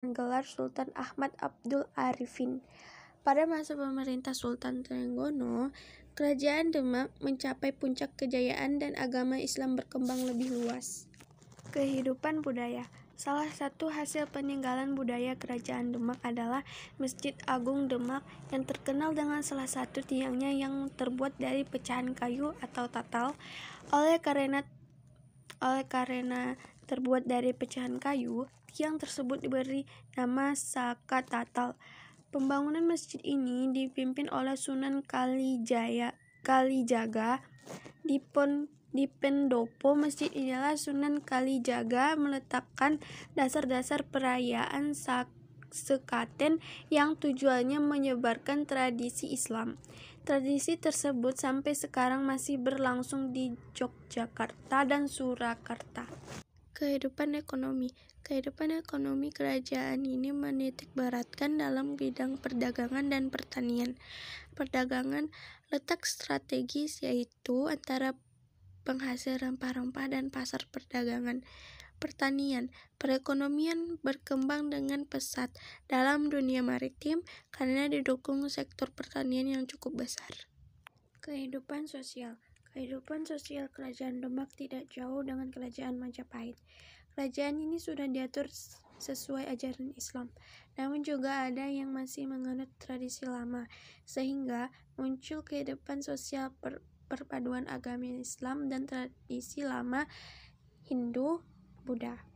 gelar Sultan Ahmad Abdul Arifin. Pada masa pemerintah Sultan Trenggono, kerajaan Demak mencapai puncak kejayaan dan agama Islam berkembang lebih luas. Kehidupan budaya Salah satu hasil peninggalan budaya Kerajaan Demak adalah Masjid Agung Demak yang terkenal dengan salah satu tiangnya yang terbuat dari pecahan kayu atau tatal. Oleh karena oleh karena terbuat dari pecahan kayu, Tiang tersebut diberi nama Saka Tatal. Pembangunan masjid ini dipimpin oleh Sunan Kalijaya Kalijaga Dipon di pendopo masjid inilah Sunan Kalijaga meletakkan dasar-dasar perayaan sak sekaten yang tujuannya menyebarkan tradisi Islam. Tradisi tersebut sampai sekarang masih berlangsung di Yogyakarta dan Surakarta. Kehidupan ekonomi Kehidupan ekonomi kerajaan ini menitik beratkan dalam bidang perdagangan dan pertanian. Perdagangan letak strategis yaitu antara penghasil rempah-rempah dan pasar perdagangan. Pertanian, perekonomian berkembang dengan pesat dalam dunia maritim karena didukung sektor pertanian yang cukup besar. Kehidupan sosial Kehidupan sosial Kerajaan Demak tidak jauh dengan Kerajaan Majapahit. Kerajaan ini sudah diatur sesuai ajaran Islam, namun juga ada yang masih menganut tradisi lama, sehingga muncul kehidupan sosial per perpaduan agama Islam dan tradisi lama Hindu-Buddha.